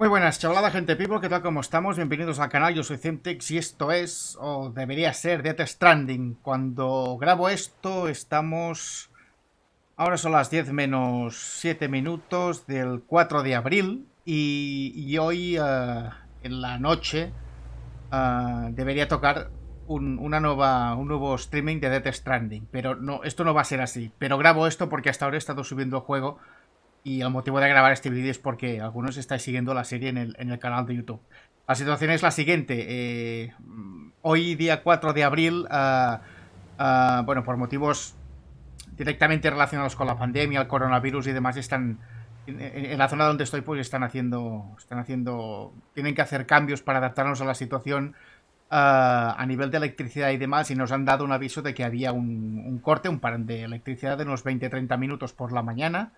Muy buenas, chavalada, gente pipo, ¿qué tal, cómo estamos? Bienvenidos al canal, yo soy Cimtex y esto es, o debería ser, Death Stranding. Cuando grabo esto estamos... Ahora son las 10 menos 7 minutos del 4 de abril y, hoy, eh, en la noche, eh, debería tocar un, una nueva, un nuevo streaming de Death Stranding. Pero no, esto no va a ser así. Pero grabo esto porque hasta ahora he estado subiendo el juego y el motivo de grabar este vídeo es porque algunos estáis siguiendo la serie en el, canal de YouTube. La situación es la siguiente. Eh, hoy, día 4 de abril, ah, ah, bueno, por motivos directamente relacionados con la pandemia, el coronavirus y demás, están en, la zona donde estoy, pues están haciendo, están haciendo, tienen que hacer cambios para adaptarnos a la situación ah, a nivel de electricidad y demás, y nos han dado un aviso de que había un, corte, un par de electricidad de unos 20-30 minutos por la mañana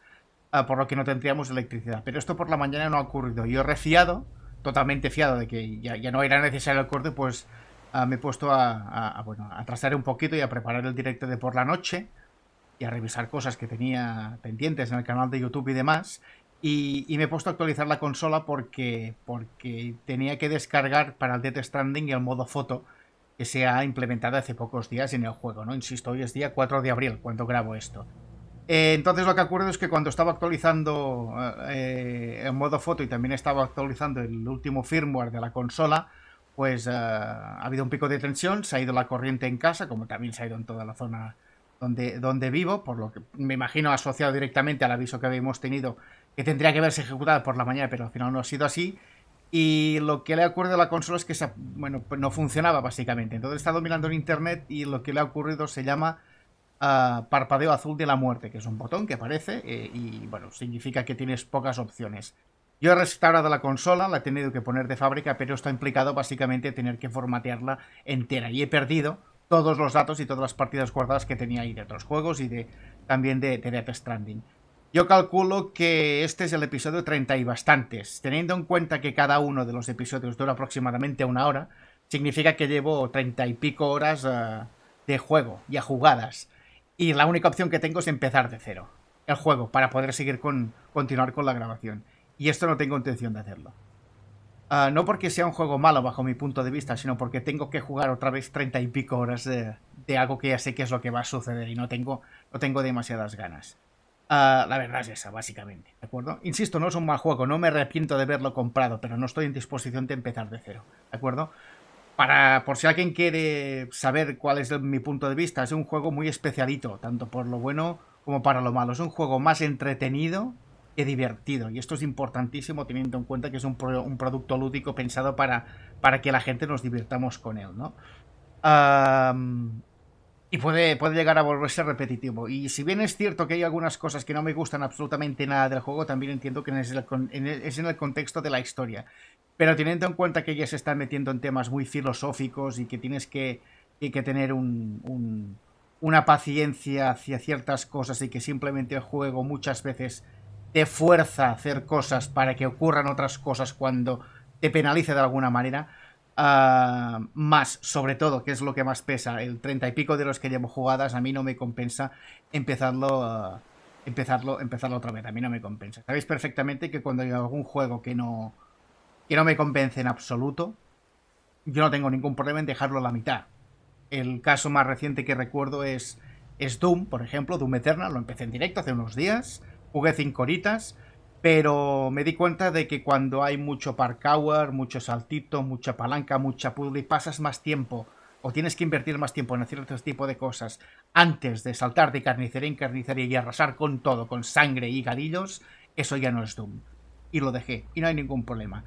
Ah, por lo que no tendríamos electricidad. Pero esto por la mañana no ha ocurrido. Yo he refiado, totalmente fiado de que ya, no era necesario el corte, pues ah, me he puesto a, a, un poquito y a preparar el directo de por la noche y a revisar cosas que tenía pendientes en el canal de YouTube y demás. Y, me he puesto a actualizar la consola porque, porque tenía que descargar para el Death Stranding el modo foto que se ha implementado hace pocos días en el juego, ¿no? Insisto, hoy es día 4 de abril cuando grabo esto. Eh, entonces lo que acuerdo es que cuando estaba actualizando eh, en modo foto y también estaba actualizando el último firmware de la consola, pues eh, ha habido un pico de tensión, se ha ido la corriente en casa, como también se ha ido en toda la zona donde, donde vivo, por lo que me imagino asociado directamente al aviso que habíamos tenido que tendría que haberse ejecutado por la mañana, pero al final no ha sido así. Y lo que le ocurrido a la consola es que no funcionaba básicamente. Entonces he estado mirando en internet y lo que le ha ocurrido se llama Ah, parpadeo azul de la muerte, que es un botón que aparece eh, y bueno, significa que tienes pocas opciones. Yo he restaurado la consola, la he tenido que poner de fábrica, pero está implicado básicamente tener que formatearla entera y he perdido todos los datos y todas las partidas guardadas que tenía ahí de otros juegos y de también de, Death Stranding. Yo calculo que este es el episodio 30 y bastantes. Teniendo en cuenta que cada uno de los episodios dura aproximadamente una hora, significa que llevo 30 y pico horas ah, de juego, y a jugadas y la única opción que tengo es empezar de cero el juego para poder seguir con continuar con la grabación. Y esto no tengo intención de hacerlo. Ah, no porque sea un juego malo bajo mi punto de vista, sino porque tengo que jugar otra vez treinta y pico horas de, algo que ya sé que es lo que va a suceder y no tengo, no tengo demasiadas ganas. Ah, la verdad es esa, básicamente. ¿De acuerdo? Insisto, no es un mal juego, no me arrepiento de haberlo comprado, pero no estoy en disposición de empezar de cero. ¿De acuerdo? para, por si alguien quiere saber cuál es mi punto de vista, es un juego muy especialito, tanto por lo bueno como para lo malo. Es un juego más entretenido que divertido. Y esto es importantísimo teniendo en cuenta que es un, producto lúdico pensado para, para que la gente nos divirtamos con él, ¿no? Y puede, puede llegar a volverse repetitivo. Y si bien es cierto que hay algunas cosas que no me gustan absolutamente nada del juego, también entiendo que e, es, en el contexto de la historia. Pero teniendo en cuenta que ya se están metiendo en temas muy filosóficos y que tienes que, que tener una paciencia hacia ciertas cosas y que simplemente el juego muchas veces te fuerza a hacer cosas para que ocurran otras cosas cuando te penalice de alguna manera, Ah, más, sobre todo, que es lo que más pesa. El treinta y pico de los que llevo jugadas a mí no me compensa empezarlo, ah, empezarlo, empezarlo otra vez. A mí no me compensa. Sabéis perfectamente que cuando hay algún juego que no, que no me convence en absoluto, yo no tengo ningún problema en dejarlo a la mitad. El caso más reciente que recuerdo es, es Doom, por ejemplo, Doom Eternal. Lo empecé en directo hace unos días, jugué cinco horitas pero me di cuenta de que cuando hay mucho parkour, mucho saltito, mucha palanca, mucha puzzle, pasas más tiempo o tienes que invertir más tiempo en hacer este tipo de cosas antes de saltar de carnicería en carnicería y arrasar con todo, con sangre y galillos, eso ya no es Doom. Y lo dejé, y no hay ningún problema.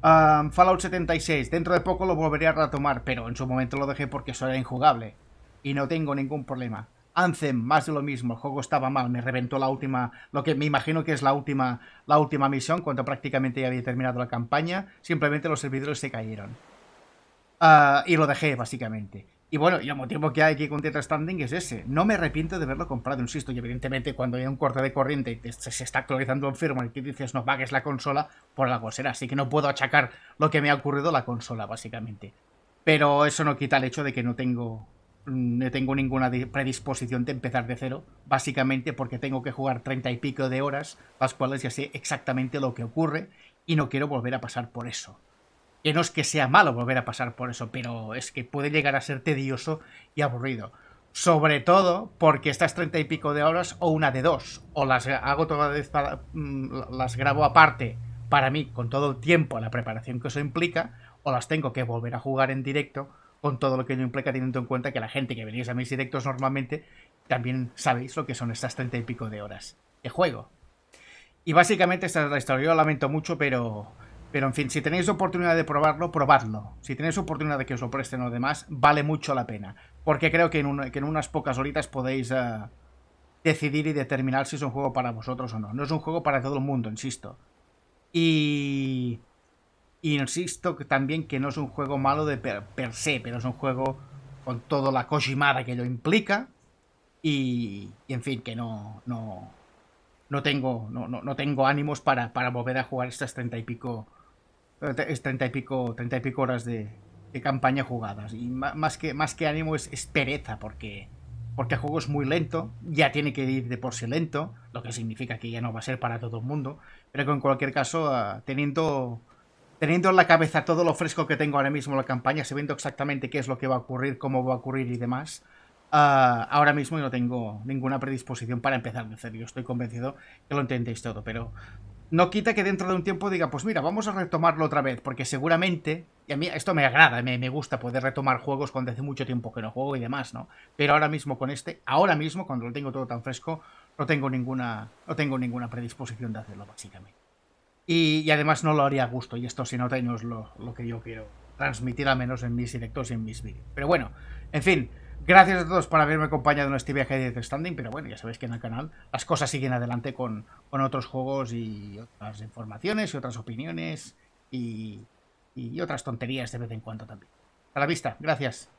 Fallout 76, dentro de poco lo volveré a retomar, pero en su momento lo dejé porque eso era injugable. Y no tengo ningún problema. Anthem, más de lo mismo, el juego estaba mal, me reventó la última, lo que me imagino que es la última, la última misión, cuando prácticamente ya había terminado la campaña, simplemente los servidores se cayeron. Ah, y lo dejé, básicamente. Y bueno, y el motivo que hay aquí con Tetra Standing es ese. No me arrepiento de haberlo comprado, insisto. Y evidentemente, cuando hay un corte de corriente y se está actualizando un firmware y te dices no pagues la consola, por la será. Así que no puedo achacar lo que me ha ocurrido la consola, básicamente. Pero eso no quita el hecho de que no tengo no tengo ninguna predisposición de empezar de cero, básicamente porque tengo que jugar treinta y pico de horas, las cuales ya sé exactamente lo que ocurre y no quiero volver a pasar por eso. Que no es que sea malo volver a pasar por eso, pero es que puede llegar a ser tedioso y aburrido. Sobre todo porque estas treinta y pico de horas o una de dos, o las hago todas las mm, grabo aparte para mí con todo el tiempo la preparación que eso implica, o las tengo que volver a jugar en directo con todo lo que ello implica, teniendo en cuenta que la gente que venís a mis directos normalmente también sabéis lo que son estas treinta y pico de horas de juego. Y básicamente esta es la historia. Yo lo lamento mucho, pero, pero en fin, si tenéis oportunidad de probarlo, probadlo. Si tenéis oportunidad de que os lo presten los demás, vale mucho la pena. Porque creo que en, unas pocas horitas podéis eh, decidir y determinar si es un juego para vosotros o no. No es un juego para todo el mundo, insisto. Y insisto que también que no es un juego malo de per, se, pero es un juego con toda la cojimada que lo implica. Y, en fin, que no, no, no tengo, no, tengo ánimos para, para, volver a jugar estas treinta y pico. Treinta y pico, treinta y pico horas de, campaña jugadas. Y más que, más que ánimo es, pereza, porque, porque el juego es muy lento, ya tiene que ir de por sí lento, lo que significa que ya no va a ser para todo el mundo. Pero que en cualquier caso, ah, teniendo teniendo en la cabeza todo lo fresco que tengo ahora mismo en la campaña, sabiendo exactamente qué es lo que va a ocurrir, cómo va a ocurrir y demás, ah, ahora mismo no tengo ninguna predisposición para empezar de serio. Estoy convencido que lo entendéis todo, pero no quita que dentro de un tiempo diga, pues mira, vamos a retomarlo otra vez, porque seguramente, y a mí esto me agrada, me, me, gusta poder retomar juegos cuando hace mucho tiempo que no juego y demás, ¿no? Pero ahora mismo con este, ahora mismo cuando lo tengo todo tan fresco, no tengo ninguna, no tengo ninguna predisposición de hacerlo, básicamente. Y, además no lo haría a gusto, y esto si no es lo, que yo quiero transmitir, al menos en mis directos y en mis vídeos. Pero bueno, en fin, Gracias a todos por haberme acompañado en este viaje de Standing, pero bueno, ya sabéis que en el canal las cosas siguen adelante con, otros juegos y otras informaciones y otras opiniones y, y otras tonterías de vez en cuando también. a la vista, gracias.